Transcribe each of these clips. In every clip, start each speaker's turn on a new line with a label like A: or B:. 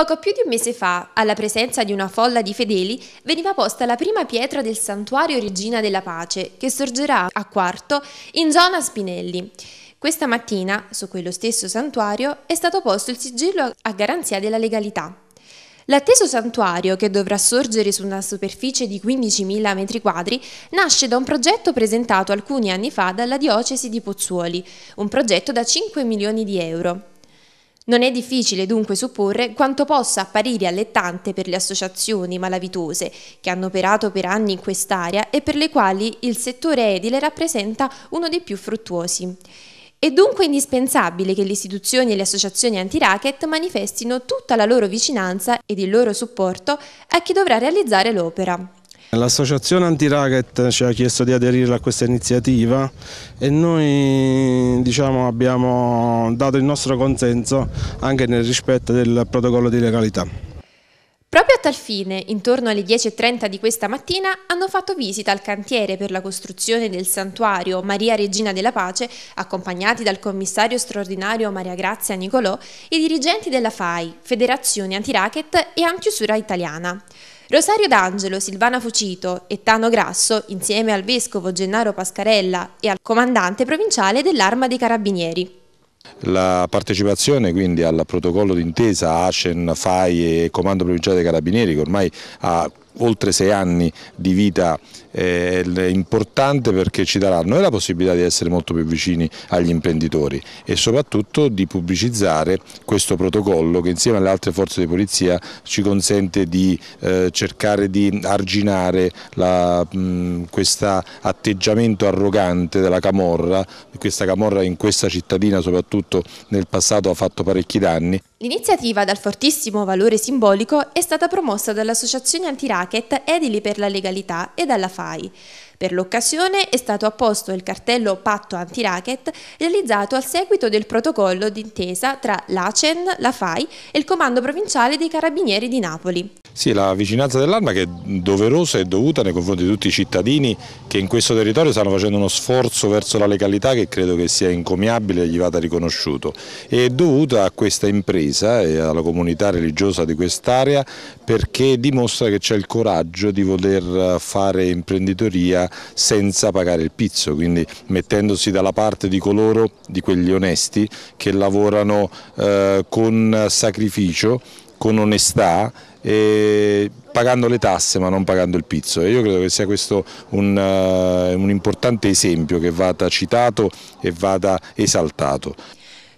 A: Poco più di un mese fa, alla presenza di una folla di fedeli, veniva posta la prima pietra del santuario Regina della Pace, che sorgerà a Quarto, in zona Spinelli. Questa mattina, su quello stesso santuario, è stato posto il sigillo a garanzia della legalità. L'atteso santuario, che dovrà sorgere su una superficie di 15.000 m2, nasce da un progetto presentato alcuni anni fa dalla diocesi di Pozzuoli, un progetto da 5 milioni di euro. Non è difficile dunque supporre quanto possa apparire allettante per le associazioni malavitose che hanno operato per anni in quest'area e per le quali il settore edile rappresenta uno dei più fruttuosi. È dunque indispensabile che le istituzioni e le associazioni anti-racket manifestino tutta la loro vicinanza ed il loro supporto a chi dovrà realizzare l'opera.
B: L'associazione anti-racket ci ha chiesto di aderire a questa iniziativa e noi diciamo, abbiamo dato il nostro consenso anche nel rispetto del protocollo di legalità.
A: Proprio a tal fine, intorno alle 10.30 di questa mattina, hanno fatto visita al cantiere per la costruzione del santuario Maria Regina della Pace, accompagnati dal commissario straordinario Maria Grazia Nicolò, i dirigenti della FAI, Federazione Antiracket e Antiusura Italiana. Rosario D'Angelo, Silvana Fucito e Tano Grasso, insieme al vescovo Gennaro Pascarella e al comandante provinciale dell'Arma dei Carabinieri.
B: La partecipazione quindi al protocollo d'intesa ACEN, FAI e Comando Provinciale dei Carabinieri che ormai ha oltre sei anni di vita eh, è importante perché ci darà a noi la possibilità di essere molto più vicini agli imprenditori e soprattutto di pubblicizzare questo protocollo che insieme alle altre forze di polizia ci consente di eh, cercare di arginare questo atteggiamento arrogante della Camorra, questa Camorra in questa cittadina soprattutto nel passato ha fatto parecchi danni.
A: L'iniziativa dal fortissimo valore simbolico è stata promossa dall'Associazione Antiracket Edili per la Legalità e dalla FAI. Per l'occasione è stato apposto il cartello Patto anti-racket realizzato al seguito del protocollo d'intesa tra l'ACEN, la FAI e il Comando Provinciale dei Carabinieri di Napoli.
B: Sì, la vicinanza dell'arma che è doverosa e dovuta nei confronti di tutti i cittadini che in questo territorio stanno facendo uno sforzo verso la legalità che credo che sia incomiabile e gli vada riconosciuto. È dovuta a questa impresa e alla comunità religiosa di quest'area perché dimostra che c'è il coraggio di voler fare imprenditoria senza pagare il pizzo, quindi mettendosi dalla parte di coloro, di quegli onesti, che lavorano eh, con sacrificio, con onestà e pagando le tasse ma non pagando il pizzo e io credo che sia questo un, uh, un importante esempio che vada citato
C: e vada esaltato.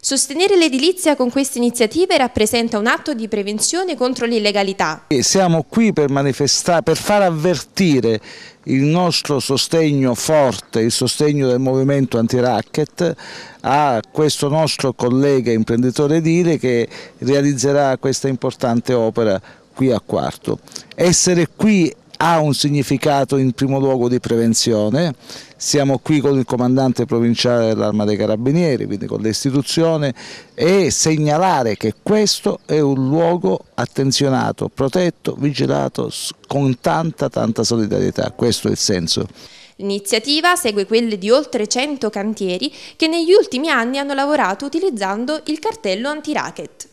A: Sostenere l'edilizia con queste iniziative rappresenta un atto di prevenzione contro l'illegalità.
C: Siamo qui per manifestare, per far avvertire il nostro sostegno forte, il sostegno del movimento anti-racket a questo nostro collega imprenditore Dire che realizzerà questa importante opera qui a Quarto. Essere qui ha un significato in primo luogo di prevenzione, siamo qui con il comandante provinciale dell'Arma dei Carabinieri, quindi con l'istituzione, e segnalare che questo è un luogo attenzionato, protetto, vigilato con tanta tanta solidarietà, questo è il senso.
A: L'iniziativa segue quelle di oltre 100 cantieri che negli ultimi anni hanno lavorato utilizzando il cartello anti-racket.